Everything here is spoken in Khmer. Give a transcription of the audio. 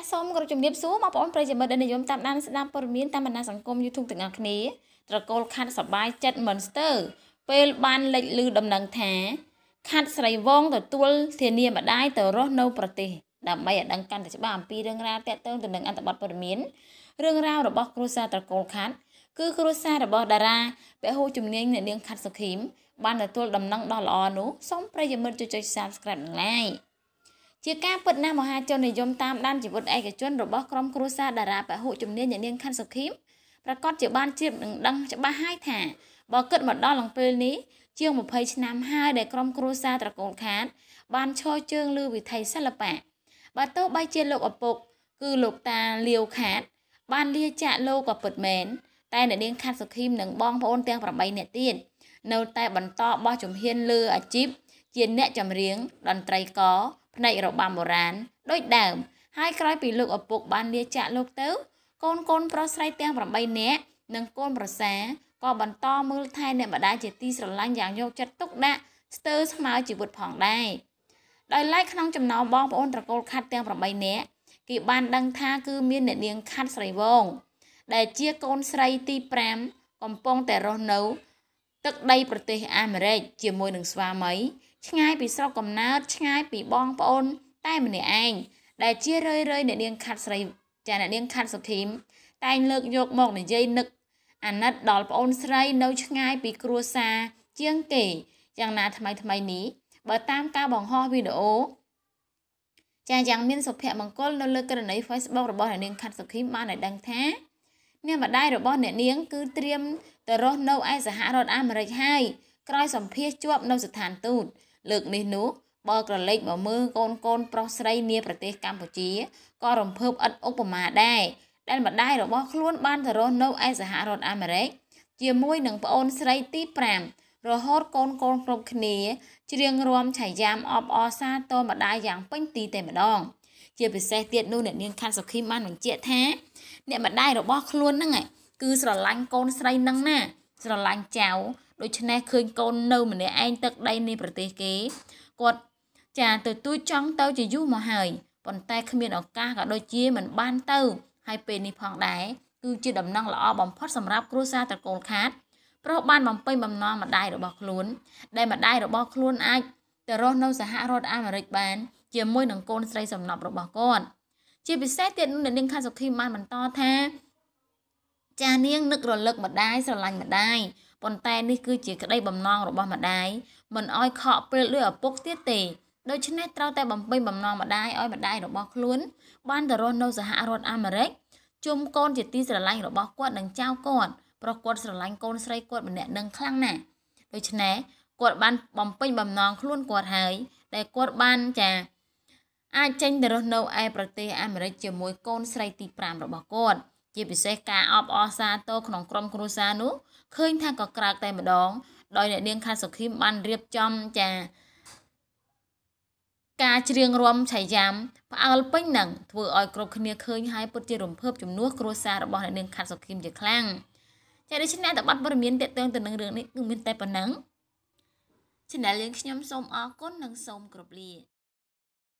ចាសសូមគោរពជំរាបសួរបងប្អូនប្រិយមិត្តដែលនិយមតាមដានស្ដាប់ព័ត៌មានតាមបណ្ដាសង្គម YouTube ទាំងអស់គ្នាត្រកូលខាត់សបាយចិត្ត Monster ពេលបានលេចឮដំណឹងថា ខាត់ស្រីវង ទទួលធានាម្ដាយទៅរស់នៅប្រទេសដើម្បីឲ្យដឹងកាន់តែច្បាស់អំពីរឿងរ៉ាវទាក់ទងទៅនឹងអត្ថបទព័ត៌មានរឿងរ៉ាវរបស់គ្រួសារត្រកូលខាត់គឺគ្រួសាររបស់តារាពហុជំនាញអ្នកនាងខាត់សុខីមបានទទួល ដំណឹងដ៏ល្អនោះសូមប្រិយមិត្តជួយចុច Subscribe និង Like ជាការពិតណាស់មហាជននិយមតាមដានជីវិតឯកជនរបស់ក្រុមគ្រួសារតារាពហុជំនាញអ្នកនាងខាន់សុខីមប្រកាសជាបានជ្រាបនឹងដឹងច្បាស់ហើយថាបើគិតមកដល់ឡើងពេលនេះជាង20ឆ្នាំហើយដែលក្រុមគ្រួសារត្រកូលខាតបានឈរជើងលើវិថីសិល្បៈបើទោះបីជាលោកឪពុកគឺលោកតាលាវខាតបានលាចាកលោកក៏ពិតមែនតែអ្នកនាងខាត់សុខីមនិងបងប្អូនទាំង8នាក់ទៀតនៅតែបន្តបោះជំហានលើអាជីពជាអ្នកចម្រៀងតន្ត្រីករផ្នែករបាំបុរាណដូចដើមហើយក្រោយពីលោកឪពុកបានលាចាកលោកទៅ កូនកូនប្រុសស្រីទាំង8នាក់និងកូនប្រសាក៏បន្តមើលថែអ្នកម្ដាយជាទីស្រឡាញ់យ៉ាងយកចិត្តទុកដាក់ស្ទើរស្មើជីវិតផងដែរដោយឡែកក្នុងចំណោមបងប្អូនត្រកូលខាត់ទាំង8នាក់គេបានដឹងថាគឺមានអ្នកនាងខាត់ស្រីវង ដែលជាកូនស្រីទី5កំពុងតែរស់នៅ ទឹកដីប្រទេសអាមេរិកជាមួយនឹងស្វាមីឆ្ងាយពីស្រុកកំណើតឆ្ងាយពីបងប្អូន តែម្នាក់ឯងដែលជារឿយៗអ្នកនាងខាត់ស្រីចាអ្នកនាងខាត់សុភីម តែងលើកយកមកនិយាយនឹកអាណិតដល់ប្អូនស្រីនៅឆ្ងាយពីគ្រួសារជាងគេយ៉ាងណាថ្មីថ្មីនេះ បើតាមការបង្ហោះវីដេអូចាយ៉ាងមានសុភមង្គលនៅលើករណី Facebook របស់អ្នកនាងខាត់សុខីមបានឲ្យដឹងថាអ្នកម្ដាយរបស់អ្នកនាង គឺត្រៀមទៅរស់នៅឯសហរដ្ឋអាមេរិកហើយក្រោយសម្ភារជាប់នៅស្ថានទូតលើកនេះនោះបើក្រឡេកមកមើលកូនកូនប្រុសស្រីនាប្រទេសកម្ពុជាក៏រំភើបឥតឧបមាដែរដែលម្ដាយរបស់ខ្លួនបានទៅរស់នៅឯសហរដ្ឋអាមេរិក ជាមួយនឹងប្អូនស្រីទី5រហូតកូនកូនគ្រប់គ្នាច្រៀងរាំឆៃយ៉ាមអបអរសាទរម្ដាយយ៉ាងពេញទីតែម្ដងជាពិសេសទៀតនោះអ្នកនាងខាន់សុខីបានបញ្ជាក់ថាអ្នកម្ដាយរបស់ខ្លួនហ្នឹងគឺស្រឡាញ់កូនស្រីហ្នឹងណា ស្រឡាញ់ចៅដូច្នេះឃើញកូននៅម្នាក់ឯងទឹកដីនៃប្រទេសគេគាត់ចាទៅទួចចង់ទៅជាយូរមកហើយប៉ុន្តែគ្មានឱកាសក៏ដូចជាមិនបានទៅហើយពេលនេះផងដែរគឺជាដំណឹងល្អបំផុតសម្រាប់គ្រួសារត្រកូលខាត់ប្រុសបានបំពេញបំណងម្ដាយរបស់ខ្លួនដែលម្ដាយរបស់ខ្លួនអាចទៅរស់នៅសហរដ្ឋអាមេរិកបាន ជាមួយនឹងកូនស្រីសំណប់របស់គាត់ជាពិសេសទៀតនោះនាងខាសុខីបានបន្តថាចានាងនឹករលឹកម្ដាយស្រឡាញ់ម្ដាយប៉ុន្តែនេះគឺជាក្តីបំណងរបស់ម្ដាយមិនអោយខកព្រឹកលើឪពុកទៀតទេដូច្នេះត្រូវតែ បំពេញបំណងម្ដាយឲ្យម្ដាយរបស់ខ្លួនបានទៅរស់នៅសហរដ្ឋអាមេរិកជុំកូនជាទីស្រឡាញ់របស់គាត់និងចៅគាត់ព្រោះគាត់ស្រឡាញ់កូនស្រីគាត់ម្នាក់នឹងខ្លាំងណាស់ដូច្នេះគាត់បានបំពេញបំណងខ្លួនគាត់ហើយដែលគាត់បានចាអាចចេញទៅរស់នៅឯប្រទេសអាមេរិក ជាមួយកូន ស្រីទី5របស់គាត់ជាពិសេសការអបអរសាទរក្នុងក្រុមគ្រួសារនោះឃើញ ថាក៏ក្រើកតែម្ដងដោយអ្នកនាង ខាត់សុខីមបានរៀបចំចាការច្រៀងរំឆៃយ៉ាំផ្អើលពេញនឹងធ្វើឲ្យគ្រប់គ្នាឃើញហើយពុតជារំភើបជំនួសគ្រួសាររបស់អ្នកនាងខាត់សុខីមជាខ្លាំងចាដូច្នេះតបព័ត៌មានទាក់ទងទៅនឹងរឿងនេះគឺមានតែប៉ុណ្ណឹង Channel យើងខ្ញុំសូមអរគុណនិងសូមគោរពលា